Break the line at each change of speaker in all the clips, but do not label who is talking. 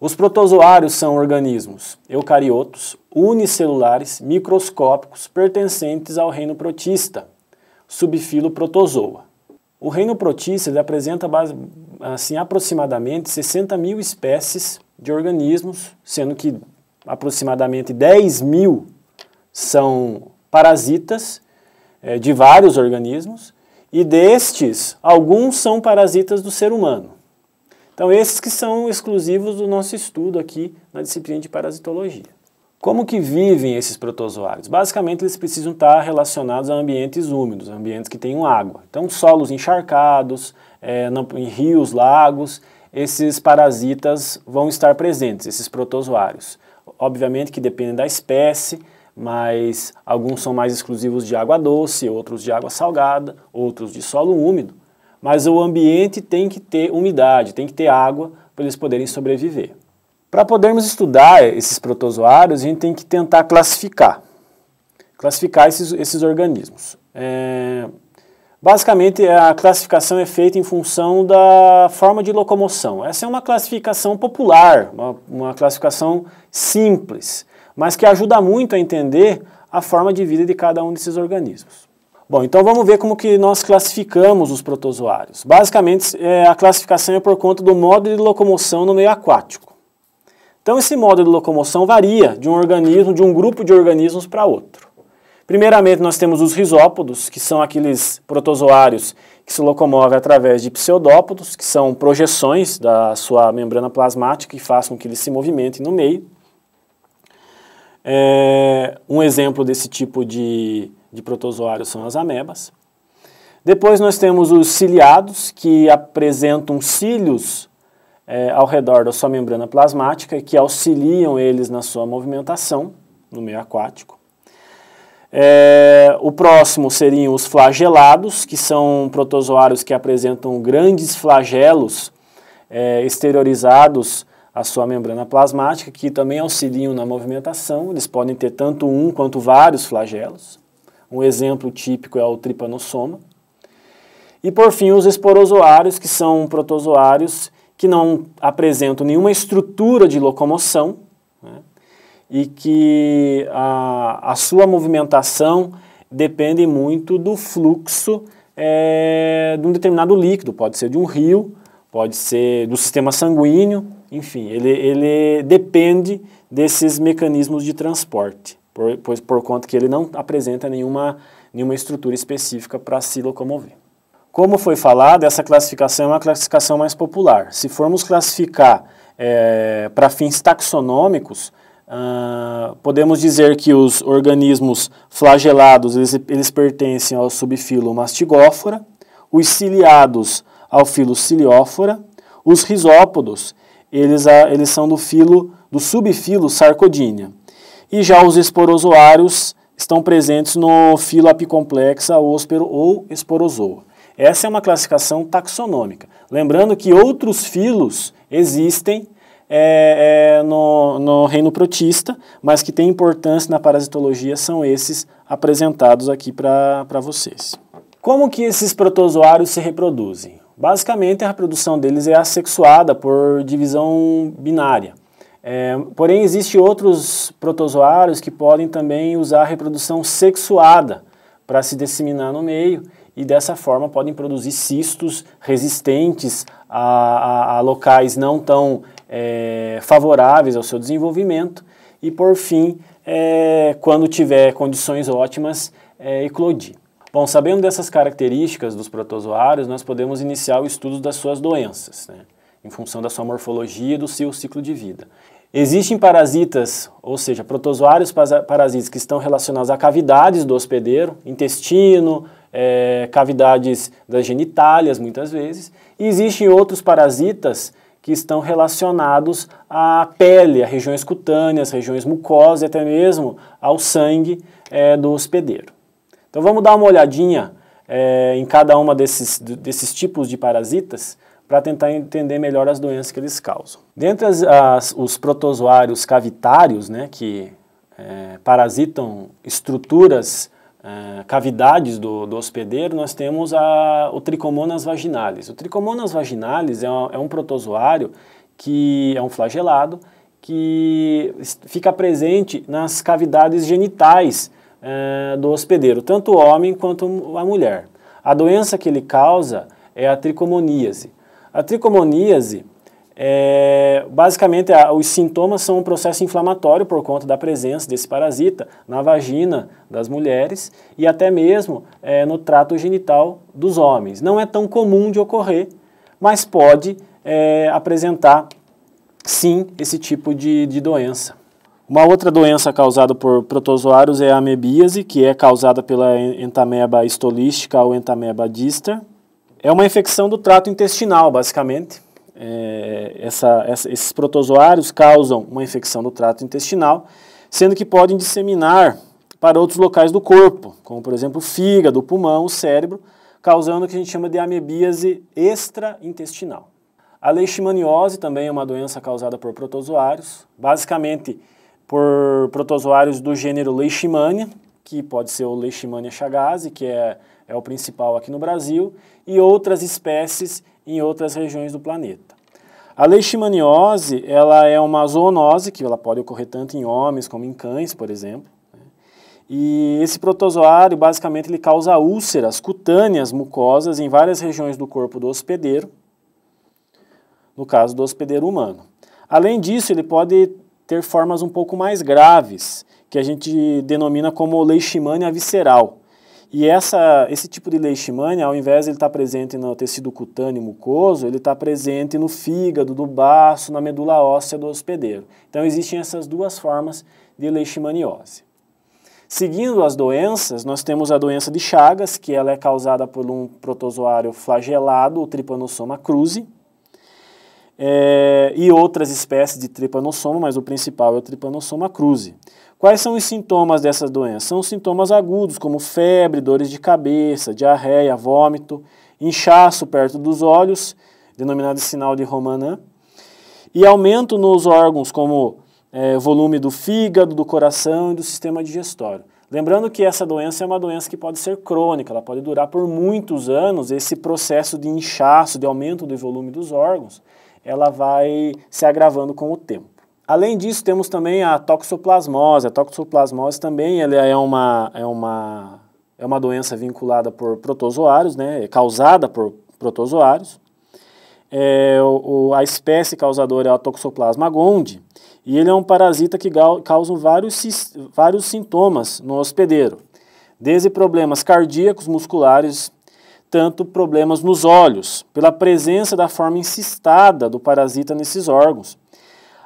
Os protozoários são organismos eucariotos, unicelulares, microscópicos, pertencentes ao reino protista, subfilo protozoa. O reino protista apresenta assim, aproximadamente 60 mil espécies de organismos, sendo que aproximadamente 10 mil são parasitas é, de vários organismos, e destes, alguns são parasitas do ser humano. Então, esses que são exclusivos do nosso estudo aqui na disciplina de parasitologia. Como que vivem esses protozoários? Basicamente, eles precisam estar relacionados a ambientes úmidos, ambientes que tenham água. Então, solos encharcados, é, em rios, lagos, esses parasitas vão estar presentes, esses protozoários. Obviamente que dependem da espécie, mas alguns são mais exclusivos de água doce, outros de água salgada, outros de solo úmido mas o ambiente tem que ter umidade, tem que ter água para eles poderem sobreviver. Para podermos estudar esses protozoários, a gente tem que tentar classificar, classificar esses, esses organismos. É, basicamente, a classificação é feita em função da forma de locomoção. Essa é uma classificação popular, uma, uma classificação simples, mas que ajuda muito a entender a forma de vida de cada um desses organismos. Bom, então vamos ver como que nós classificamos os protozoários. Basicamente, é, a classificação é por conta do modo de locomoção no meio aquático. Então, esse modo de locomoção varia de um organismo, de um grupo de organismos para outro. Primeiramente, nós temos os risópodos, que são aqueles protozoários que se locomovem através de pseudópodos, que são projeções da sua membrana plasmática que façam que eles se movimentem no meio. É, um exemplo desse tipo de de protozoários são as amebas. Depois nós temos os ciliados, que apresentam cílios é, ao redor da sua membrana plasmática, que auxiliam eles na sua movimentação no meio aquático. É, o próximo seriam os flagelados, que são protozoários que apresentam grandes flagelos é, exteriorizados à sua membrana plasmática, que também auxiliam na movimentação. Eles podem ter tanto um quanto vários flagelos. Um exemplo típico é o tripanossoma. E por fim, os esporozoários, que são protozoários que não apresentam nenhuma estrutura de locomoção né, e que a, a sua movimentação depende muito do fluxo é, de um determinado líquido, pode ser de um rio, pode ser do sistema sanguíneo, enfim, ele, ele depende desses mecanismos de transporte por, pois por conta que ele não apresenta nenhuma, nenhuma estrutura específica para se locomover. Como foi falado, essa classificação é uma classificação mais popular. Se formos classificar é, eh, para fins taxonômicos, ah, podemos dizer que os organismos flagelados eles, eles pertencem ao subfilo mastigófora, os ciliados ao filo ciliófora, os risópodos eles, eles são do filo do subfilo sarcodínea e já os esporozoários estão presentes no filo apicomplexa, óspero ou esporozoa. Essa é uma classificação taxonômica. Lembrando que outros filos existem é, é, no, no reino protista, mas que têm importância na parasitologia são esses apresentados aqui para vocês. Como que esses protozoários se reproduzem? Basicamente, a reprodução deles é assexuada por divisão binária. É, porém, existem outros protozoários que podem também usar a reprodução sexuada para se disseminar no meio e dessa forma podem produzir cistos resistentes a, a, a locais não tão é, favoráveis ao seu desenvolvimento e, por fim, é, quando tiver condições ótimas, é, eclodir. Bom, sabendo dessas características dos protozoários, nós podemos iniciar o estudo das suas doenças, né, em função da sua morfologia e do seu ciclo de vida. Existem parasitas, ou seja, protozoários parasitas que estão relacionados a cavidades do hospedeiro, intestino, é, cavidades das genitálias, muitas vezes. E existem outros parasitas que estão relacionados à pele, a regiões cutâneas, regiões mucosas e até mesmo ao sangue é, do hospedeiro. Então vamos dar uma olhadinha é, em cada uma desses, desses tipos de parasitas para tentar entender melhor as doenças que eles causam. Dentre as, as, os protozoários cavitários, né, que é, parasitam estruturas, é, cavidades do, do, hospedeiro, nós temos a, o tricomonas vaginalis. O tricomonas vaginalis é, é um protozoário que é um flagelado que fica presente nas cavidades genitais é, do hospedeiro, tanto o homem quanto a mulher. A doença que ele causa é a tricomoníase. A tricomoníase, é, basicamente, a, os sintomas são um processo inflamatório por conta da presença desse parasita na vagina das mulheres e até mesmo é, no trato genital dos homens. Não é tão comum de ocorrer, mas pode é, apresentar, sim, esse tipo de, de doença. Uma outra doença causada por protozoários é a amebíase, que é causada pela entameba estolística ou entameba dista. É uma infecção do trato intestinal, basicamente. É, essa, essa, esses protozoários causam uma infecção do trato intestinal, sendo que podem disseminar para outros locais do corpo, como por exemplo o fígado, o pulmão, o cérebro, causando o que a gente chama de amebíase extraintestinal. A leishmaniose também é uma doença causada por protozoários, basicamente por protozoários do gênero Leishmania, que pode ser o Leishmania chagasi, que é é o principal aqui no Brasil, e outras espécies em outras regiões do planeta. A leishmaniose ela é uma zoonose, que ela pode ocorrer tanto em homens como em cães, por exemplo. Né? E esse protozoário, basicamente, ele causa úlceras cutâneas mucosas em várias regiões do corpo do hospedeiro, no caso do hospedeiro humano. Além disso, ele pode ter formas um pouco mais graves, que a gente denomina como leishmania visceral, e essa, esse tipo de leishmania, ao invés de ele estar tá presente no tecido cutâneo mucoso, ele está presente no fígado, do baço, na medula óssea do hospedeiro. Então existem essas duas formas de leishmaniose. Seguindo as doenças, nós temos a doença de Chagas, que ela é causada por um protozoário flagelado, o Trypanosoma cruzi, é, e outras espécies de Trypanosoma mas o principal é o Trypanosoma cruzi. Quais são os sintomas dessa doença? São sintomas agudos, como febre, dores de cabeça, diarreia, vômito, inchaço perto dos olhos, denominado sinal de Romanã, e aumento nos órgãos, como é, volume do fígado, do coração e do sistema digestório. Lembrando que essa doença é uma doença que pode ser crônica, ela pode durar por muitos anos, esse processo de inchaço, de aumento do volume dos órgãos, ela vai se agravando com o tempo. Além disso, temos também a toxoplasmose. A toxoplasmose também ela é, uma, é, uma, é uma doença vinculada por protozoários, né? É causada por protozoários. É, o, a espécie causadora é a Toxoplasma gondii, e ele é um parasita que causa vários, vários sintomas no hospedeiro, desde problemas cardíacos, musculares, tanto problemas nos olhos, pela presença da forma incistada do parasita nesses órgãos,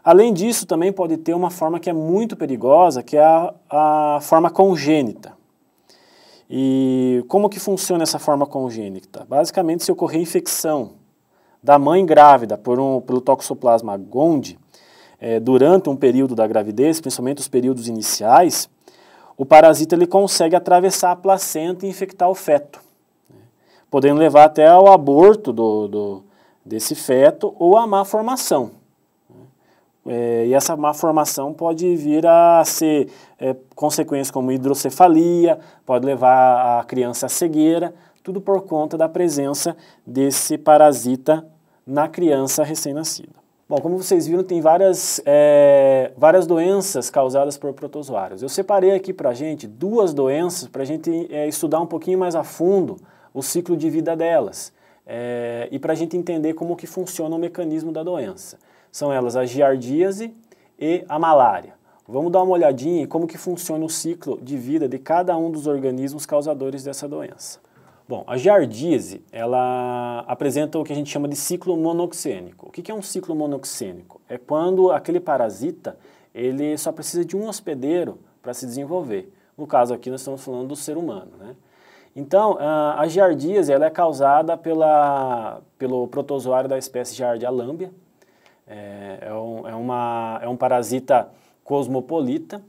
Além disso, também pode ter uma forma que é muito perigosa, que é a, a forma congênita. E como que funciona essa forma congênita? Basicamente, se ocorrer infecção da mãe grávida por um, pelo toxoplasma gondii, é, durante um período da gravidez, principalmente os períodos iniciais, o parasita ele consegue atravessar a placenta e infectar o feto, né? podendo levar até ao aborto do, do, desse feto ou à má formação. É, e essa má formação pode vir a ser é, como hidrocefalia, pode levar a criança à cegueira, tudo por conta da presença desse parasita na criança recém-nascida. Bom, como vocês viram, tem várias, é, várias doenças causadas por protozoários. Eu separei aqui para a gente duas doenças para a gente é, estudar um pouquinho mais a fundo o ciclo de vida delas é, e para a gente entender como que funciona o mecanismo da doença. São elas a giardíase e a malária. Vamos dar uma olhadinha em como que funciona o ciclo de vida de cada um dos organismos causadores dessa doença. Bom, a giardíase, ela apresenta o que a gente chama de ciclo monoxênico. O que é um ciclo monoxênico? É quando aquele parasita, ele só precisa de um hospedeiro para se desenvolver. No caso aqui, nós estamos falando do ser humano, né? Então, a giardíase, ela é causada pela, pelo protozoário da espécie Giardia lambia, é, é, um, é, uma, é um parasita cosmopolita,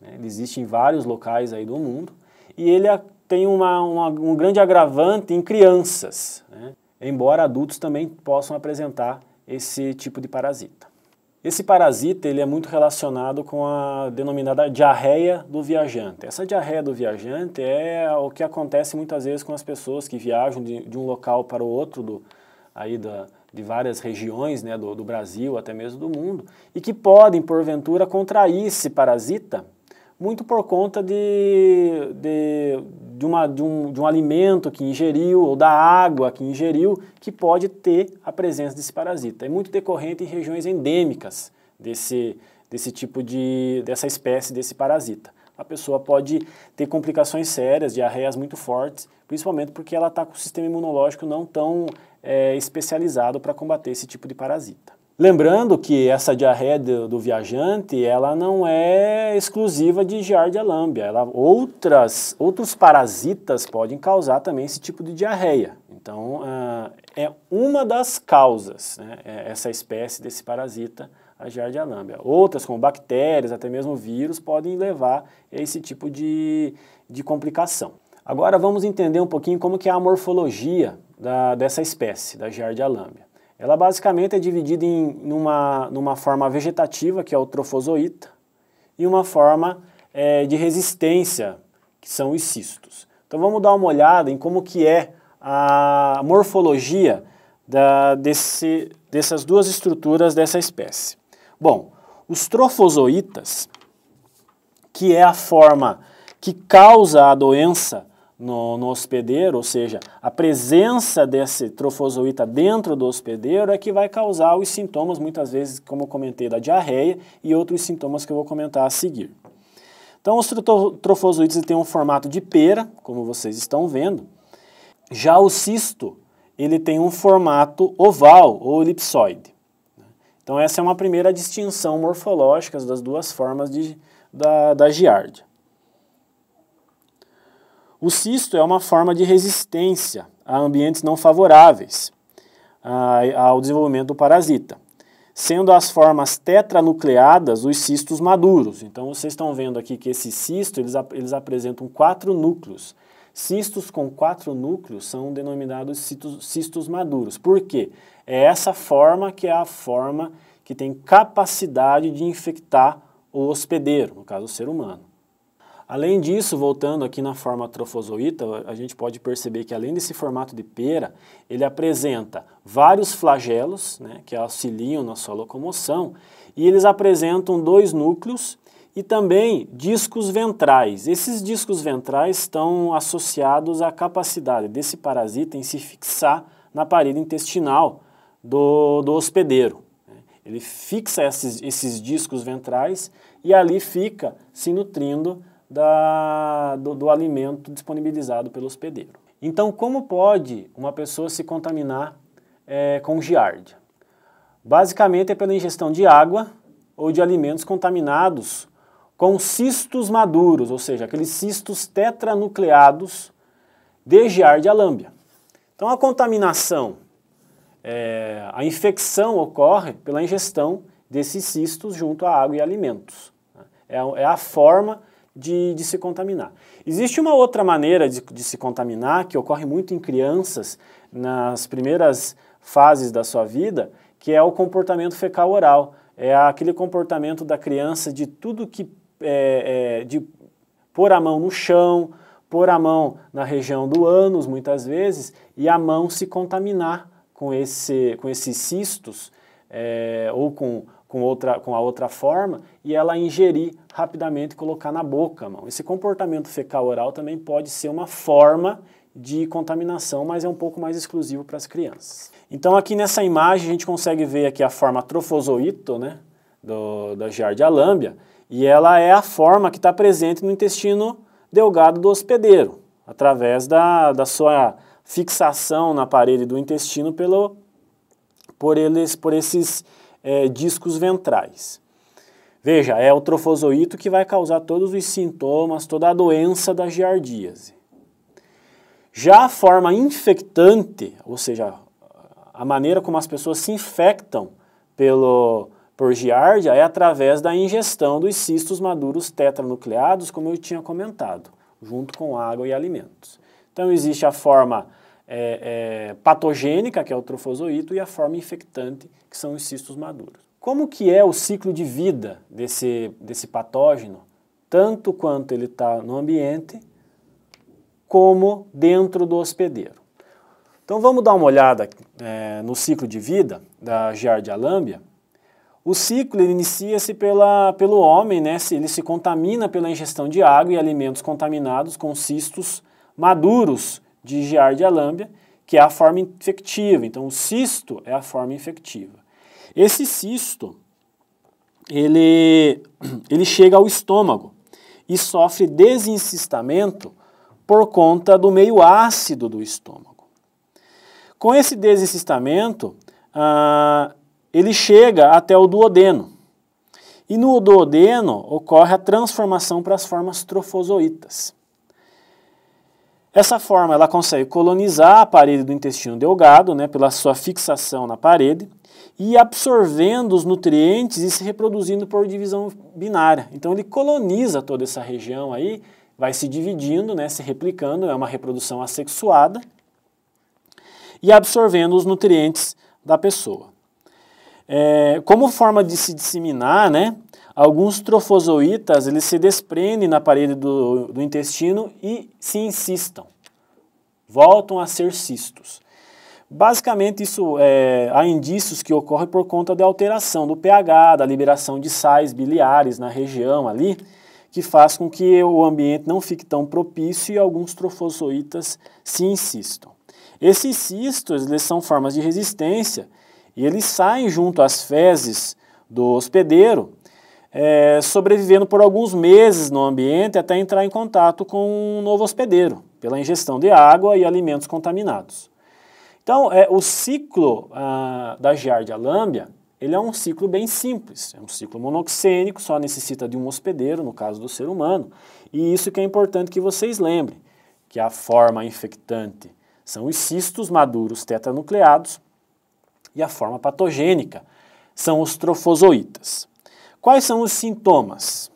né? ele existe em vários locais aí do mundo, e ele tem uma, uma um grande agravante em crianças, né? embora adultos também possam apresentar esse tipo de parasita. Esse parasita ele é muito relacionado com a denominada diarreia do viajante. Essa diarreia do viajante é o que acontece muitas vezes com as pessoas que viajam de, de um local para o outro do, aí da, de várias regiões né, do, do Brasil, até mesmo do mundo, e que podem, porventura, contrair esse parasita muito por conta de, de, de, uma, de, um, de um alimento que ingeriu ou da água que ingeriu que pode ter a presença desse parasita. É muito decorrente em regiões endêmicas desse, desse tipo de, dessa espécie, desse parasita. A pessoa pode ter complicações sérias, diarreias muito fortes, principalmente porque ela está com o sistema imunológico não tão é, especializado para combater esse tipo de parasita. Lembrando que essa diarreia do, do viajante, ela não é exclusiva de Giardia lambia, ela, outras, outros parasitas podem causar também esse tipo de diarreia. Então, ah, é uma das causas, né, é, essa espécie desse parasita, a Giardia lambia. Outras, como bactérias, até mesmo vírus, podem levar a esse tipo de, de complicação. Agora vamos entender um pouquinho como que é a morfologia da, dessa espécie, da Giardia lambia. Ela basicamente é dividida em numa, numa forma vegetativa, que é o trofozoíta, e uma forma é, de resistência, que são os cistos. Então vamos dar uma olhada em como que é a morfologia da, desse, dessas duas estruturas dessa espécie. Bom, os trofozoítas, que é a forma que causa a doença no, no, hospedeiro, ou seja, a presença desse trofozoíta dentro do hospedeiro é que vai causar os sintomas, muitas vezes, como eu comentei, da diarreia e outros sintomas que eu vou comentar a seguir. Então, os trofozoítes têm um formato de pera, como vocês estão vendo. Já o cisto, ele tem um formato oval ou elipsoide. Né? Então, essa é uma primeira distinção morfológica das duas formas de, da, da giardia. O cisto é uma forma de resistência a ambientes não favoráveis ao desenvolvimento do parasita, sendo as formas tetranucleadas os cistos maduros. Então vocês estão vendo aqui que esses cisto eles, eles apresentam quatro núcleos. Cistos com quatro núcleos são denominados cistos, cistos maduros. Por quê? É essa forma que é a forma que tem capacidade de infectar o hospedeiro, no caso o ser humano. Além disso, voltando aqui na forma trofozoíta, a gente pode perceber que além desse formato de pera, ele apresenta vários flagelos, né, que auxiliam na sua locomoção, e eles apresentam dois núcleos e também discos ventrais. Esses discos ventrais estão associados à capacidade desse parasita em se fixar na parede intestinal do, do hospedeiro. Né. Ele fixa esses, esses discos ventrais e ali fica se nutrindo da, do, do alimento disponibilizado pelo hospedeiro. Então, como pode uma pessoa se contaminar é, com giardia? Basicamente é pela ingestão de água ou de alimentos contaminados com cistos maduros, ou seja, aqueles cistos tetranucleados de giardia lambia. Então, a contaminação, é, a infecção ocorre pela ingestão desses cistos junto à água e alimentos. É, é a forma de, de se contaminar. Existe uma outra maneira de, de se contaminar, que ocorre muito em crianças nas primeiras fases da sua vida, que é o comportamento fecal oral. É aquele comportamento da criança de tudo que. É, é, de pôr a mão no chão, pôr a mão na região do ânus, muitas vezes, e a mão se contaminar com, esse, com esses cistos é, ou com com, outra, com a outra forma e ela ingerir rapidamente e colocar na boca, mano Esse comportamento fecal oral também pode ser uma forma de contaminação, mas é um pouco mais exclusivo para as crianças. Então aqui nessa imagem a gente consegue ver aqui a forma trofozoito, né, do, da giardia lambia, e ela é a forma que está presente no intestino delgado do hospedeiro, através da, da sua fixação na parede do intestino pelo, por, eles, por esses é, discos ventrais. Veja, é o trofozoito que vai causar todos os sintomas, toda a doença da giardíase. Já a forma infectante, ou seja, a maneira como as pessoas se infectam pelo, por giardia é através da ingestão dos cistos maduros tetranucleados, como eu tinha comentado, junto com água e alimentos. Então existe a forma é, é, patogênica, que é o trofozoito, e a forma infectante, que são os cistos maduros. Como que é o ciclo de vida desse, desse patógeno, tanto quanto ele está no ambiente, como dentro do hospedeiro? Então vamos dar uma olhada é, no ciclo de vida da Giardia lambia. O ciclo inicia-se pelo homem, né? ele se contamina pela ingestão de água e alimentos contaminados com cistos maduros de Giardia lambia, que é a forma infectiva. Então, o cisto é a forma infectiva. Esse cisto, ele, ele chega ao estômago e sofre desencistamento por conta do meio ácido do estômago. Com esse desencistamento, ah, ele chega até o duodeno. E no duodeno ocorre a transformação para as formas trofozoítas. Essa forma ela consegue colonizar a parede do intestino delgado, né, pela sua fixação na parede, e absorvendo os nutrientes e se reproduzindo por divisão binária. Então ele coloniza toda essa região aí, vai se dividindo, né, se replicando, é uma reprodução assexuada, e absorvendo os nutrientes da pessoa. É, como forma de se disseminar, né, Alguns trofozoitas eles se desprendem na parede do, do intestino e se insistem, voltam a ser cistos. Basicamente, isso é, há indícios que ocorre por conta da alteração do pH, da liberação de sais biliares na região ali, que faz com que o ambiente não fique tão propício e alguns trofozoitas se insistam. Esses cistos eles são formas de resistência e eles saem junto às fezes do hospedeiro é, sobrevivendo por alguns meses no ambiente até entrar em contato com um novo hospedeiro, pela ingestão de água e alimentos contaminados. Então, é, o ciclo ah, da Giardia lambia, ele é um ciclo bem simples, é um ciclo monoxênico, só necessita de um hospedeiro, no caso do ser humano, e isso que é importante que vocês lembrem, que a forma infectante são os cistos maduros tetranucleados e a forma patogênica são os trofozoítas. Quais são os sintomas?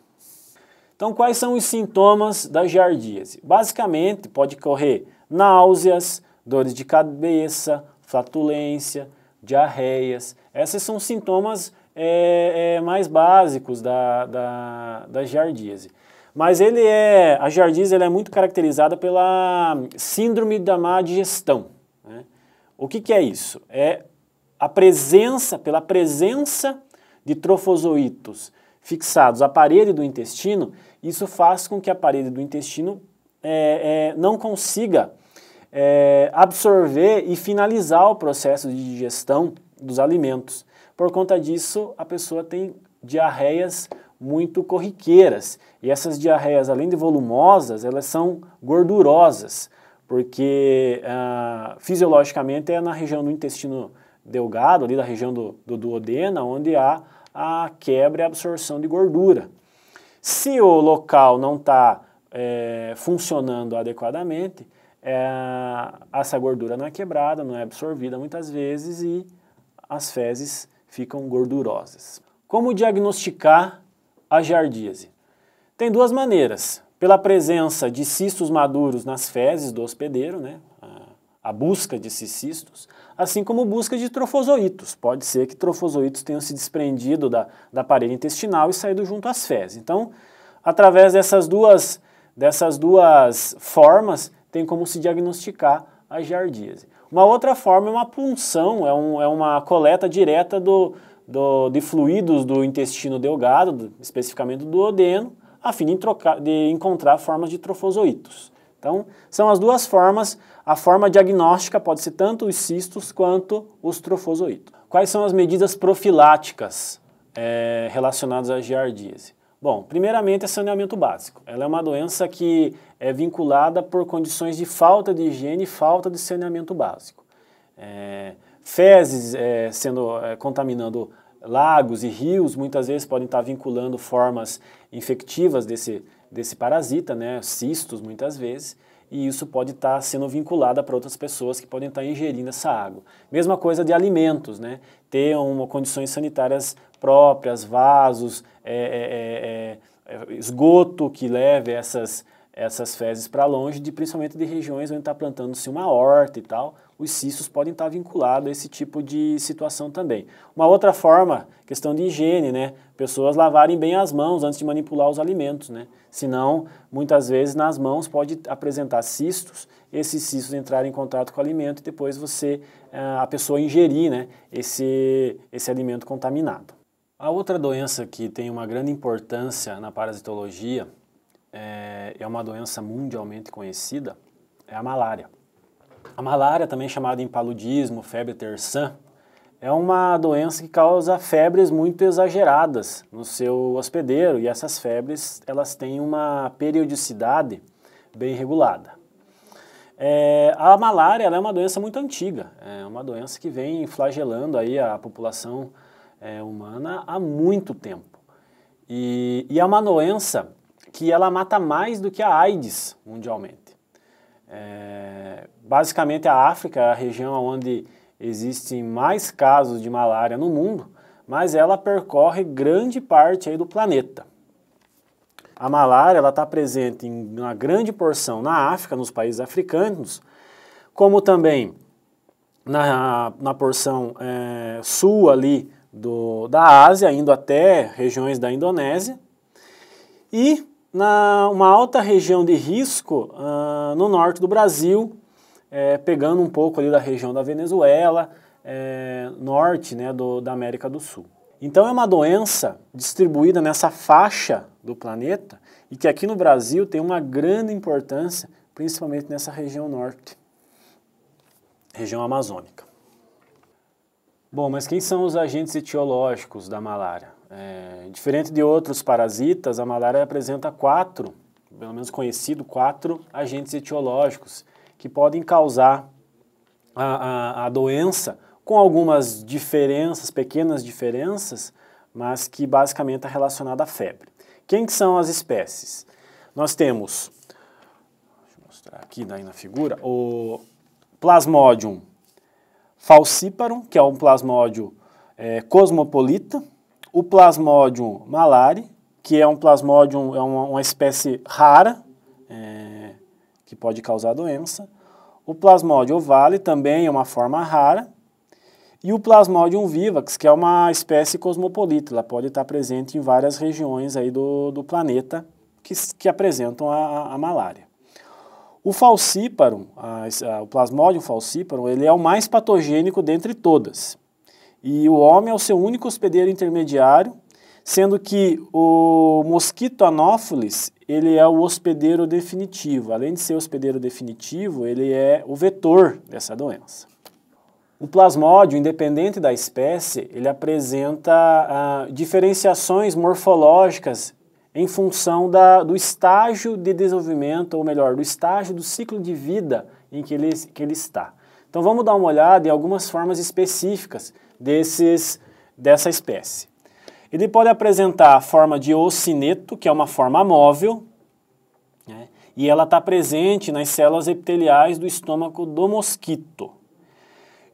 Então, quais são os sintomas da giardíase? Basicamente, pode ocorrer náuseas, dores de cabeça, flatulência, diarreias. Esses são sintomas é, é, mais básicos da, da, da giardíase. Mas ele é, a giardíase ela é muito caracterizada pela síndrome da má digestão. Né? O que, que é isso? É a presença, pela presença de trofozoitos fixados à parede do intestino, isso faz com que a parede do intestino é, é, não consiga é, absorver e finalizar o processo de digestão dos alimentos. Por conta disso, a pessoa tem diarreias muito corriqueiras. E essas diarreias, além de volumosas, elas são gordurosas, porque ah, fisiologicamente é na região do intestino delgado, ali da região do, do duodeno, onde há a quebra e a absorção de gordura. Se o local não está é, funcionando adequadamente, é, essa gordura não é quebrada, não é absorvida muitas vezes e as fezes ficam gordurosas. Como diagnosticar a giardíase? Tem duas maneiras. Pela presença de cistos maduros nas fezes do hospedeiro, né? a busca de cicistos, assim como busca de trofozoitos. Pode ser que trofozoitos tenham se desprendido da, da parede intestinal e saído junto às fezes. Então, através dessas duas, dessas duas formas, tem como se diagnosticar a giardíase. Uma outra forma é uma punção, é, um, é uma coleta direta do, do, de fluidos do intestino delgado, do, especificamente do odeno, a fim de, trocar, de encontrar formas de trofozoitos. Então, são as duas formas a forma diagnóstica pode ser tanto os cistos quanto os trofozoítos. Quais são as medidas profiláticas é, relacionadas à giardíase? Bom, primeiramente é saneamento básico. Ela é uma doença que é vinculada por condições de falta de higiene e falta de saneamento básico. É, fezes é, sendo é, contaminando lagos e rios muitas vezes podem estar vinculando formas infectivas desse, desse parasita, né, cistos muitas vezes e isso pode estar tá sendo vinculado para outras pessoas que podem estar tá ingerindo essa água. Mesma coisa de alimentos, né? Ter uma, condições sanitárias próprias, vasos, é, é, é, é esgoto que leve essas, essas fezes para longe, de, principalmente de regiões onde está plantando-se uma horta e tal, os cistos podem estar vinculados a esse tipo de situação também. Uma outra forma, questão de higiene, né? Pessoas lavarem bem as mãos antes de manipular os alimentos, né? Senão, muitas vezes nas mãos pode apresentar cistos, esses cistos entrarem em contato com o alimento e depois você, eh, a pessoa ingerir, né? Esse, esse alimento contaminado. A outra doença que tem uma grande importância na parasitologia é, é uma doença mundialmente conhecida, é a malária. A malária, também chamada impaludismo, paludismo, febre terçã, é uma doença que causa febres muito exageradas no seu hospedeiro e essas febres elas têm uma periodicidade bem regulada. É, a malária é uma doença muito antiga, é uma doença que vem flagelando aí a população é, humana há muito tempo. E, e é uma doença que ela mata mais do que a AIDS mundialmente. É, basicamente, a África é a região onde existem mais casos de malária no mundo, mas ela percorre grande parte aí do planeta. A malária está presente em uma grande porção na África, nos países africanos, como também na, na porção é, sul ali do, da Ásia, indo até regiões da Indonésia. E na uma alta região de risco uh, no norte do Brasil, é, pegando um pouco ali da região da Venezuela, é, norte né, do, da América do Sul. Então é uma doença distribuída nessa faixa do planeta e que aqui no Brasil tem uma grande importância, principalmente nessa região norte, região amazônica. Bom, mas quem são os agentes etiológicos da malária? É, diferente de outros parasitas, a malária apresenta quatro, pelo menos conhecido, quatro agentes etiológicos que podem causar a, a, a doença, com algumas diferenças, pequenas diferenças, mas que basicamente é relacionada à febre. Quem que são as espécies? Nós temos, deixa eu mostrar aqui daí na figura, o Plasmodium falciparum, que é um plasmódio é, cosmopolita, o Plasmodium malari, que é um plasmodium, é uma, uma espécie rara, é, que pode causar doença. O Plasmodium ovale também é uma forma rara. E o Plasmodium vivax, que é uma espécie cosmopolita, ela pode estar presente em várias regiões aí do, do planeta que, que apresentam a, a malária. O falciparum, a, a, o plasmódio falciparum, ele é o mais patogênico dentre todas. E o homem é o seu único hospedeiro intermediário, sendo que o mosquito anófilis, ele é o hospedeiro definitivo. Além de ser hospedeiro definitivo, ele é o vetor dessa doença. O plasmódio, independente da espécie, ele apresenta ah, diferenciações morfológicas em função da, do estágio de desenvolvimento, ou melhor, do estágio do ciclo de vida em que ele, que ele está. Então vamos dar uma olhada em algumas formas específicas desses, dessa espécie. Ele pode apresentar a forma de ocineto, que é uma forma móvel, né? e ela está presente nas células epiteliais do estômago do mosquito.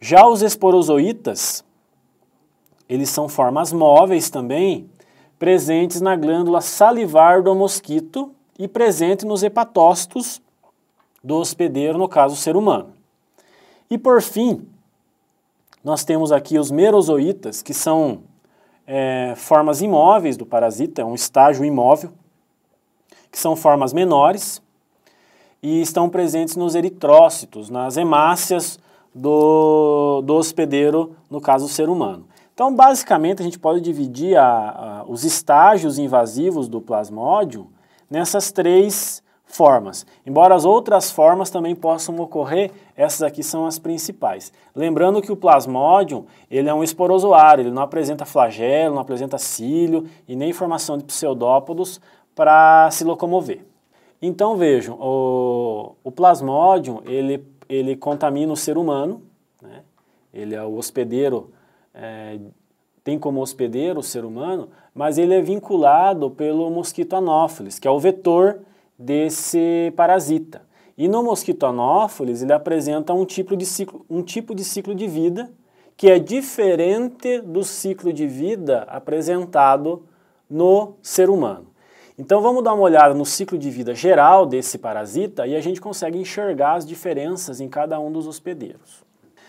Já os esporozoítas, eles são formas móveis também, presentes na glândula salivar do mosquito e presente nos hepatócitos do hospedeiro, no caso, o ser humano. E por fim, nós temos aqui os merozoitas, que são é, formas imóveis do parasita, é um estágio imóvel, que são formas menores e estão presentes nos eritrócitos, nas hemácias do, do hospedeiro, no caso, o ser humano. Então, basicamente, a gente pode dividir a, a, os estágios invasivos do plasmódio nessas três formas. Embora as outras formas também possam ocorrer, essas aqui são as principais. Lembrando que o plasmódium, ele é um esporozoário, ele não apresenta flagelo, não apresenta cílio e nem formação de pseudópodos para se locomover. Então vejam, o, o plasmódium, ele, ele contamina o ser humano, né? ele é o hospedeiro, é, tem como hospedeiro o ser humano, mas ele é vinculado pelo mosquito anófilis, que é o vetor desse parasita. E no mosquito anófilis, ele apresenta um tipo, de ciclo, um tipo de ciclo de vida que é diferente do ciclo de vida apresentado no ser humano. Então vamos dar uma olhada no ciclo de vida geral desse parasita e a gente consegue enxergar as diferenças em cada um dos hospedeiros.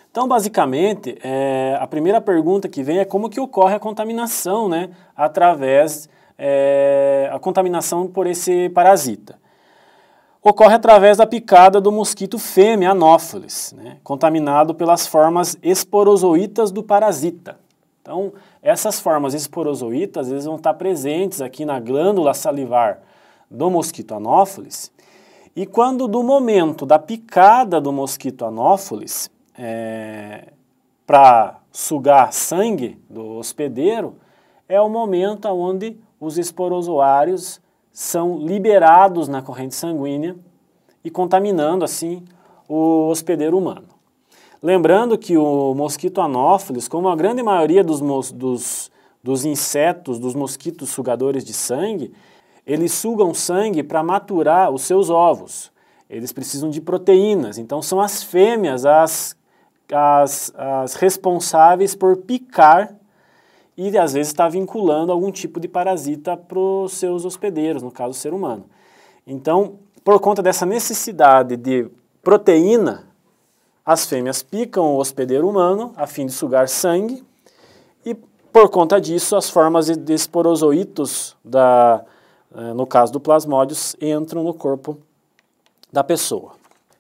Então, basicamente, é, a primeira pergunta que vem é como que ocorre a contaminação, né, através é, a contaminação por esse parasita ocorre através da picada do mosquito fêmea Anopheles, né, contaminado pelas formas esporozoítas do parasita. Então, essas formas esporozoítas eles vão estar presentes aqui na glândula salivar do mosquito Anopheles. E quando do momento da picada do mosquito Anopheles é, para sugar sangue do hospedeiro, é o momento onde os esporozoários são liberados na corrente sanguínea e contaminando assim o hospedeiro humano. Lembrando que o mosquito anófilos, como a grande maioria dos, dos, dos insetos, dos mosquitos sugadores de sangue, eles sugam sangue para maturar os seus ovos. Eles precisam de proteínas, então são as fêmeas as, as, as responsáveis por picar e às vezes está vinculando algum tipo de parasita para os seus hospedeiros, no caso o ser humano. Então, por conta dessa necessidade de proteína, as fêmeas picam o hospedeiro humano a fim de sugar sangue e por conta disso as formas de esporozoítos, da, eh, no caso do plasmódios entram no corpo da pessoa.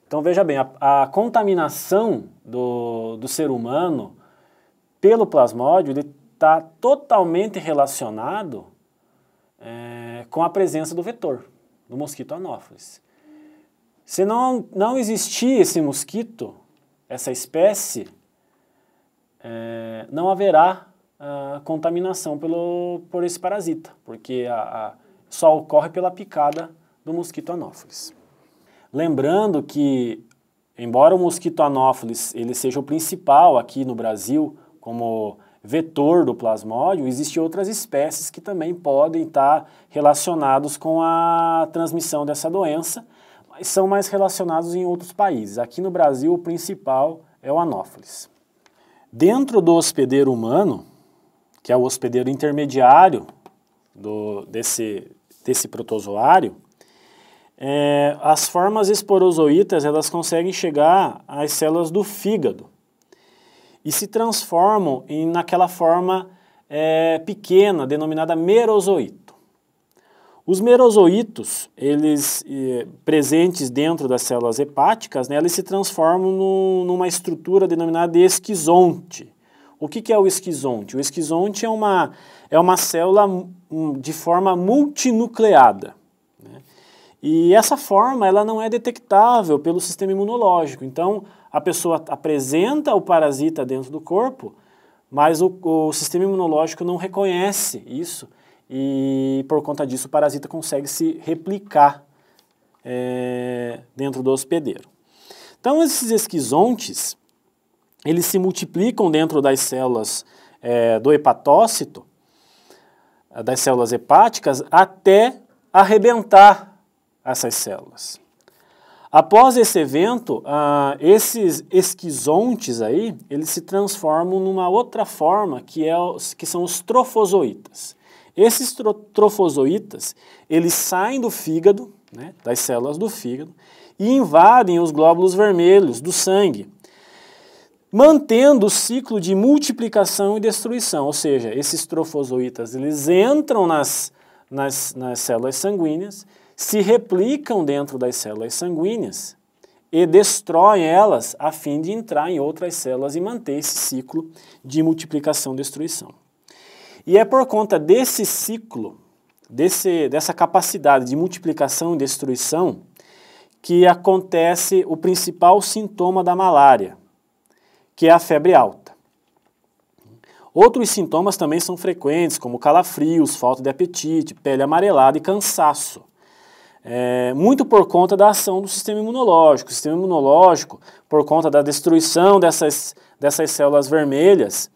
Então veja bem, a, a contaminação do, do ser humano pelo plasmódio está totalmente relacionado é, com a presença do vetor, do mosquito anófeles. Se não, não existir esse mosquito, essa espécie, é, não haverá a ah, contaminação pelo, por esse parasita, porque a, a, só ocorre pela picada do mosquito anófeles. Lembrando que, embora o mosquito anófeles ele seja o principal aqui no Brasil, como vetor do plasmódio, existem outras espécies que também podem estar relacionados com a transmissão dessa doença, mas são mais relacionados em outros países. Aqui no Brasil, o principal é o anófeles. Dentro do hospedeiro humano, que é o hospedeiro intermediário do, desse, desse protozoário, é, as formas esporozoítas elas conseguem chegar às células do fígado e se transformam em, naquela forma é, pequena, denominada merozoito. Os merozoitos, eles é, presentes dentro das células hepáticas, né, eles se transformam no, numa estrutura denominada esquizonte. O que, que é o esquizonte? O esquizonte é uma, é uma célula hum, de forma multinucleada. Né? E essa forma ela não é detectável pelo sistema imunológico. Então, a pessoa apresenta o parasita dentro do corpo, mas o, o sistema imunológico não reconhece isso e por conta disso o parasita consegue se replicar é, dentro do hospedeiro. Então esses esquizontes, eles se multiplicam dentro das células é, do hepatócito, das células hepáticas, até arrebentar essas células. Após esse evento, ah, esses esquizontes aí, eles se transformam numa outra forma que, é, que são os trofozoítas. Esses tro trofozoítas, eles saem do fígado, né, das células do fígado, e invadem os glóbulos vermelhos do sangue, mantendo o ciclo de multiplicação e destruição. Ou seja, esses trofozoítas, eles entram nas, nas, nas células sanguíneas, se replicam dentro das células sanguíneas e destroem elas a fim de entrar em outras células e manter esse ciclo de multiplicação-destruição. e E é por conta desse ciclo, desse, dessa capacidade de multiplicação e destruição, que acontece o principal sintoma da malária, que é a febre alta. Outros sintomas também são frequentes, como calafrios, falta de apetite, pele amarelada e cansaço. É, muito por conta da ação do sistema imunológico. O sistema imunológico, por conta da destruição dessas, dessas células vermelhas,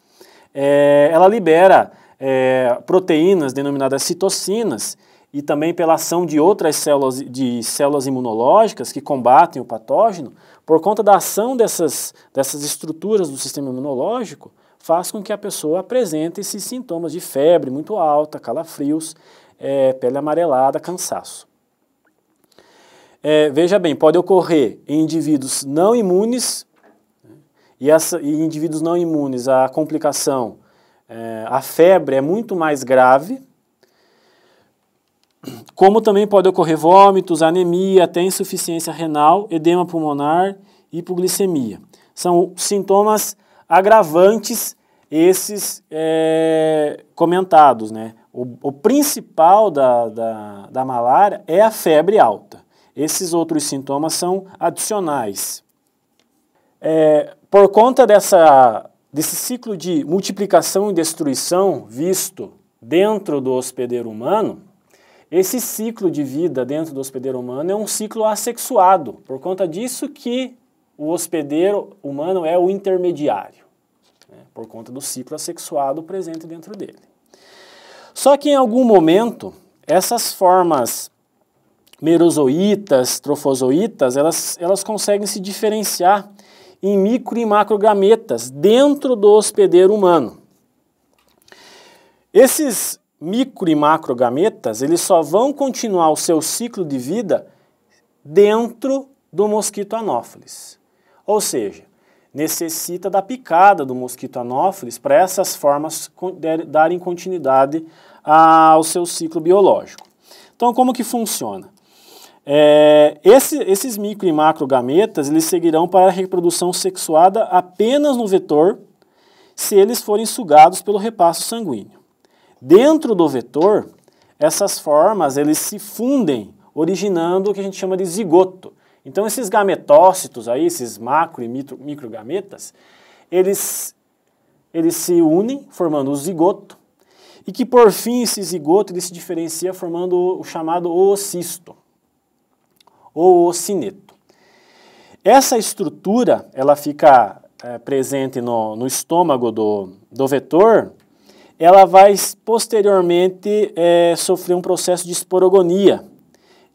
é, ela libera é, proteínas denominadas citocinas e também pela ação de outras células, de células imunológicas que combatem o patógeno, por conta da ação dessas, dessas estruturas do sistema imunológico, faz com que a pessoa apresente esses sintomas de febre muito alta, calafrios, é, pele amarelada, cansaço é, veja bem, pode ocorrer em indivíduos não imunes né, e, essa, e indivíduos não imunes a complicação, é, a febre é muito mais grave, como também pode ocorrer vômitos, anemia, até insuficiência renal, edema pulmonar, hipoglicemia. São sintomas agravantes esses é, comentados. Né? O, o principal da, da, da malária é a febre alta. Esses outros sintomas são adicionais. É, por conta dessa, desse ciclo de multiplicação e destruição visto dentro do hospedeiro humano, esse ciclo de vida dentro do hospedeiro humano é um ciclo assexuado. Por conta disso que o hospedeiro humano é o intermediário, né, por conta do ciclo assexuado presente dentro dele. Só que em algum momento, essas formas merozoitas, trofozoitas, elas, elas conseguem se diferenciar em micro e macrogametas dentro do hospedeiro humano. Esses micro e macrogametas, eles só vão continuar o seu ciclo de vida dentro do mosquito anófilis. Ou seja, necessita da picada do mosquito anófilis para essas formas darem continuidade ao seu ciclo biológico. Então, como que funciona? É, esse, esses micro e macro gametas eles seguirão para a reprodução sexuada apenas no vetor se eles forem sugados pelo repasso sanguíneo. Dentro do vetor, essas formas eles se fundem, originando o que a gente chama de zigoto. Então esses gametócitos aí, esses macro e micro, microgametas, eles, eles se unem formando o zigoto e que por fim esse zigoto ele se diferencia formando o chamado oocisto ou ocineto. Essa estrutura ela fica é, presente no, no estômago do, do vetor, ela vai posteriormente é, sofrer um processo de esporogonia.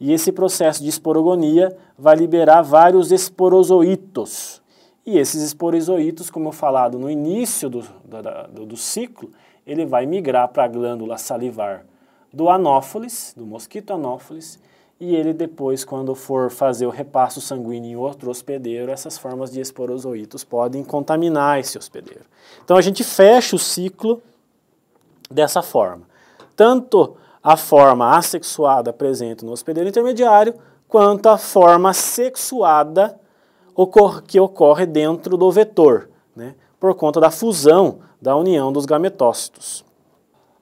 E esse processo de esporogonia vai liberar vários esporozoítos. E esses esporozoítos, como eu falado no início do, do, do ciclo, ele vai migrar para a glândula salivar do anófolis, do mosquito anófolis, e ele depois, quando for fazer o repasso sanguíneo em outro hospedeiro, essas formas de esporozoítos podem contaminar esse hospedeiro. Então a gente fecha o ciclo dessa forma. Tanto a forma assexuada presente no hospedeiro intermediário, quanto a forma sexuada que ocorre dentro do vetor, né, por conta da fusão, da união dos gametócitos.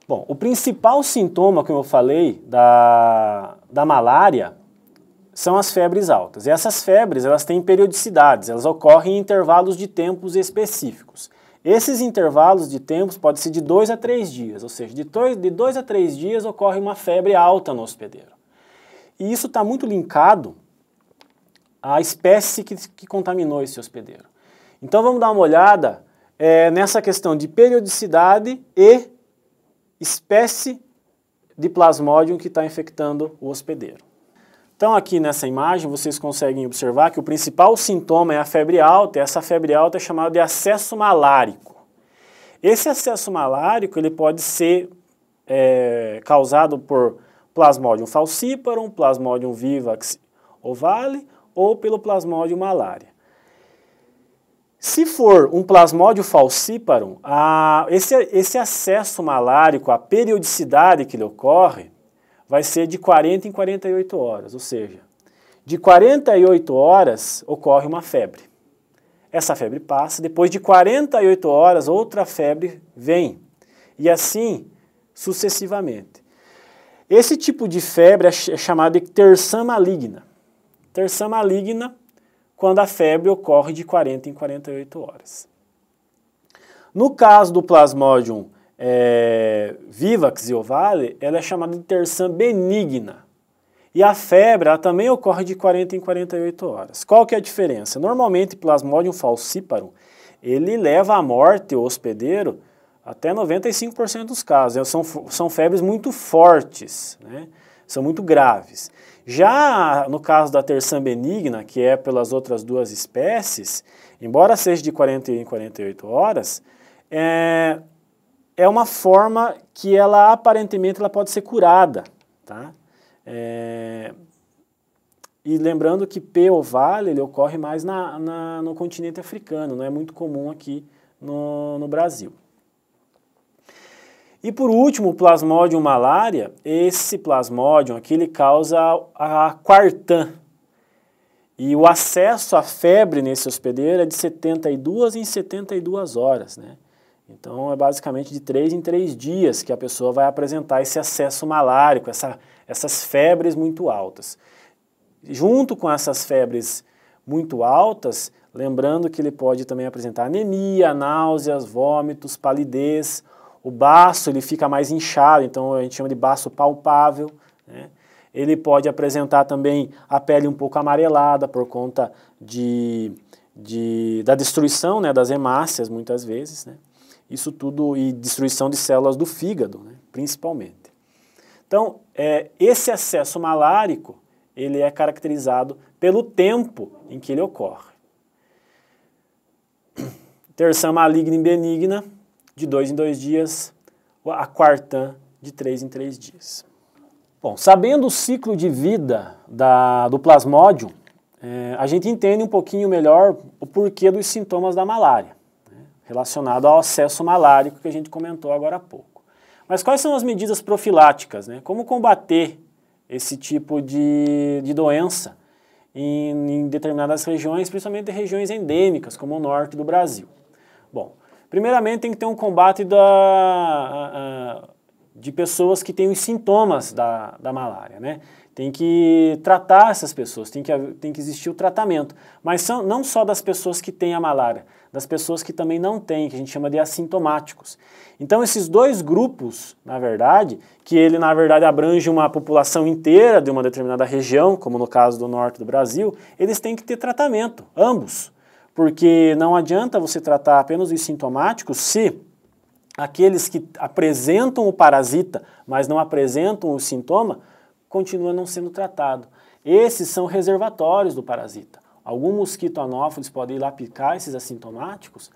Bom, o principal sintoma, como eu falei, da, da malária são as febres altas. E essas febres, elas têm periodicidades, elas ocorrem em intervalos de tempos específicos. Esses intervalos de tempos podem ser de dois a três dias, ou seja, de de dois a três dias ocorre uma febre alta no hospedeiro. E isso está muito linkado à espécie que, que contaminou esse hospedeiro. Então vamos dar uma olhada é, nessa questão de periodicidade e espécie de plasmódio que está infectando o hospedeiro. Então, aqui nessa imagem, vocês conseguem observar que o principal sintoma é a febre alta, e essa febre alta é chamada de acesso malárico. Esse acesso malárico ele pode ser é, causado por plasmódium falciparum, plasmódium vivax ovale ou pelo plasmódium malária. Se for um plasmódio falciparum, a, esse, esse acesso malárico, a periodicidade que lhe ocorre, vai ser de 40 em 48 horas, ou seja, de 48 horas ocorre uma febre. Essa febre passa, depois de 48 horas outra febre vem, e assim sucessivamente. Esse tipo de febre é, é chamada de terçã maligna. Terçã maligna quando a febre ocorre de 40 em 48 horas. No caso do Plasmodium é, vivax e ovale, ela é chamada de terçã benigna. E a febre também ocorre de 40 em 48 horas. Qual que é a diferença? Normalmente, Plasmodium falciparum, ele leva à morte o hospedeiro até 95% dos casos. É, são, são febres muito fortes, né? são muito graves. Já no caso da terçã benigna, que é pelas outras duas espécies, embora seja de 41 em 48 horas, é, é uma forma que ela aparentemente ela pode ser curada, tá? É, e lembrando que P ovale ele ocorre mais na, na, no continente africano, não é muito comum aqui no, no Brasil. E por último, o plasmódio malária, esse plasmódio aqui ele causa a quartã. E o acesso à febre nesse hospedeiro é de 72 em 72 horas, né? Então é basicamente de 3 em 3 dias que a pessoa vai apresentar esse acesso malárico, essa, essas febres muito altas. Junto com essas febres muito altas, lembrando que ele pode também apresentar anemia, náuseas, vômitos, palidez, o baço ele fica mais inchado, então a gente chama de baço palpável. Né? Ele pode apresentar também a pele um pouco amarelada por conta de, de, da destruição né, das hemácias, muitas vezes. Né? Isso tudo e destruição de células do fígado, né, principalmente. Então, é, esse acesso malárico ele é caracterizado pelo tempo em que ele ocorre. Terção maligna e benigna de dois em dois dias, a quartã de três em três dias. Bom, sabendo o ciclo de vida da, do plasmódio, é, a gente entende um pouquinho melhor o porquê dos sintomas da malária, né, relacionado ao acesso malárico que a gente comentou agora há pouco. Mas quais são as medidas profiláticas? Né? Como combater esse tipo de, de doença em, em determinadas regiões, principalmente regiões endêmicas, como o norte do Brasil? Bom, Primeiramente, tem que ter um combate da, a, a, de pessoas que têm os sintomas da, da malária, né? Tem que tratar essas pessoas, tem que, tem que existir o tratamento. Mas são, não só das pessoas que têm a malária, das pessoas que também não têm, que a gente chama de assintomáticos. Então, esses dois grupos, na verdade, que ele, na verdade, abrange uma população inteira de uma determinada região, como no caso do norte do Brasil, eles têm que ter tratamento, ambos porque não adianta você tratar apenas os sintomáticos se aqueles que apresentam o parasita, mas não apresentam o sintoma, continuam não sendo tratado. Esses são reservatórios do parasita. Algum mosquito anófilos pode ir lá picar esses assintomáticos,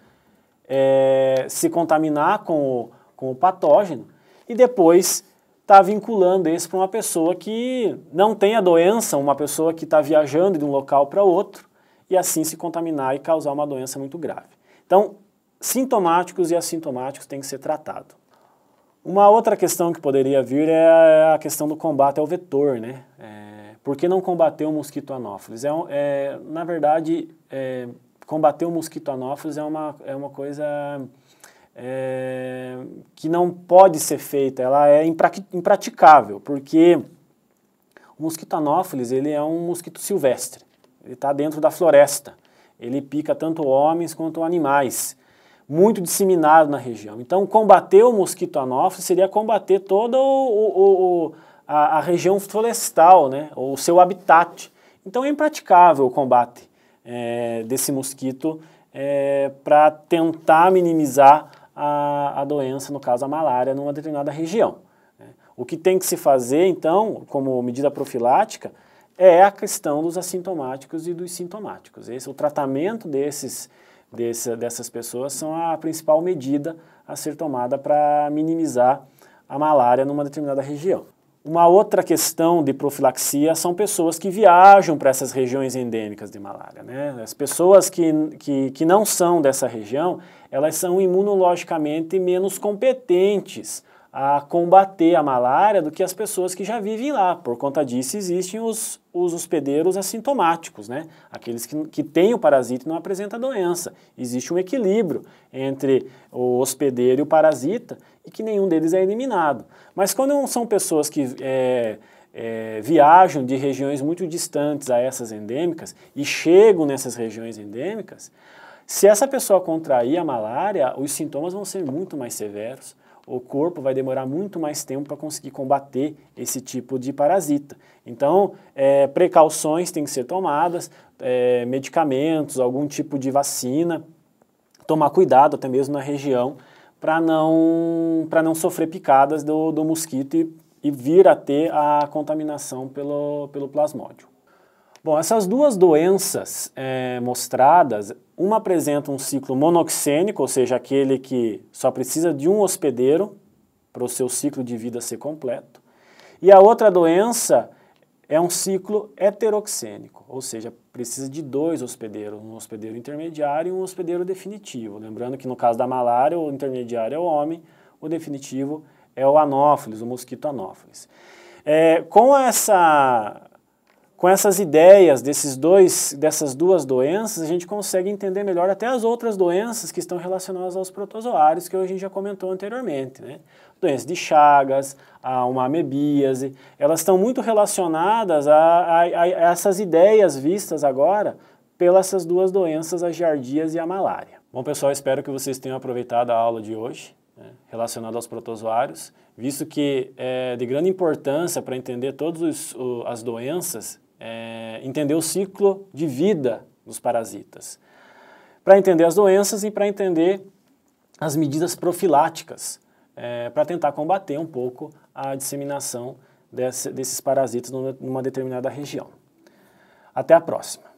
é, se contaminar com o, com o patógeno e depois está vinculando isso para uma pessoa que não tem a doença, uma pessoa que está viajando de um local para outro e assim se contaminar e causar uma doença muito grave. Então, sintomáticos e assintomáticos têm que ser tratados. Uma outra questão que poderia vir é a questão do combate ao vetor, né? É, por que não combater o mosquito anófilis? É, é na verdade, é, combater o mosquito anófilis é uma, é uma coisa é, que não pode ser feita, ela é impraticável, porque o mosquito anófilis ele é um mosquito silvestre. Ele está dentro da floresta. Ele pica tanto homens quanto animais. Muito disseminado na região. Então, combater o mosquito anófilo seria combater toda o, o, o, a, a, região florestal, né? o seu habitat. Então, é impraticável o combate é, desse mosquito é, para tentar minimizar a, a doença, no caso a malária, numa determinada região. Né? O que tem que se fazer, então, como medida profilática, é a questão dos assintomáticos e dos sintomáticos. Esse, o tratamento desses, desse, dessas pessoas são a principal medida a ser tomada para minimizar a malária numa determinada região. Uma outra questão de profilaxia são pessoas que viajam para essas regiões endêmicas de malária. Né? As pessoas que, que, que não são dessa região, elas são imunologicamente menos competentes a combater a malária do que as pessoas que já vivem lá. Por conta disso, existem os, os hospedeiros assintomáticos, né? aqueles que, que têm o parasita e não apresentam a doença. Existe um equilíbrio entre o hospedeiro e o parasita e que nenhum deles é eliminado. Mas quando são pessoas que é, é, viajam de regiões muito distantes a essas endêmicas e chegam nessas regiões endêmicas, se essa pessoa contrair a malária, os sintomas vão ser muito mais severos o corpo vai demorar muito mais tempo para conseguir combater esse tipo de parasita. Então, é, precauções têm que ser tomadas, é, medicamentos, algum tipo de vacina, tomar cuidado até mesmo na região para não, não sofrer picadas do, do mosquito e, e vir a ter a contaminação pelo, pelo plasmódio. Bom, essas duas doenças é, mostradas, uma apresenta um ciclo monoxênico, ou seja, aquele que só precisa de um hospedeiro para o seu ciclo de vida ser completo, e a outra doença é um ciclo heteroxênico, ou seja, precisa de dois hospedeiros, um hospedeiro intermediário e um hospedeiro definitivo. Lembrando que no caso da malária, o intermediário é o homem, o definitivo é o anófilis, o mosquito anófilis. É, com essa com essas ideias desses dois, dessas duas doenças, a gente consegue entender melhor até as outras doenças que estão relacionadas aos protozoários, que a gente já comentou anteriormente. Né? Doenças de Chagas, a uma amebíase, elas estão muito relacionadas a, a, a essas ideias vistas agora pelas essas duas doenças, as giardias e a malária. Bom, pessoal, espero que vocês tenham aproveitado a aula de hoje né, relacionada aos protozoários, visto que é de grande importância para entender todas as doenças é, entender o ciclo de vida dos parasitas, para entender as doenças e para entender as medidas profiláticas, é, para tentar combater um pouco a disseminação desse, desses parasitas numa determinada região. Até a próxima!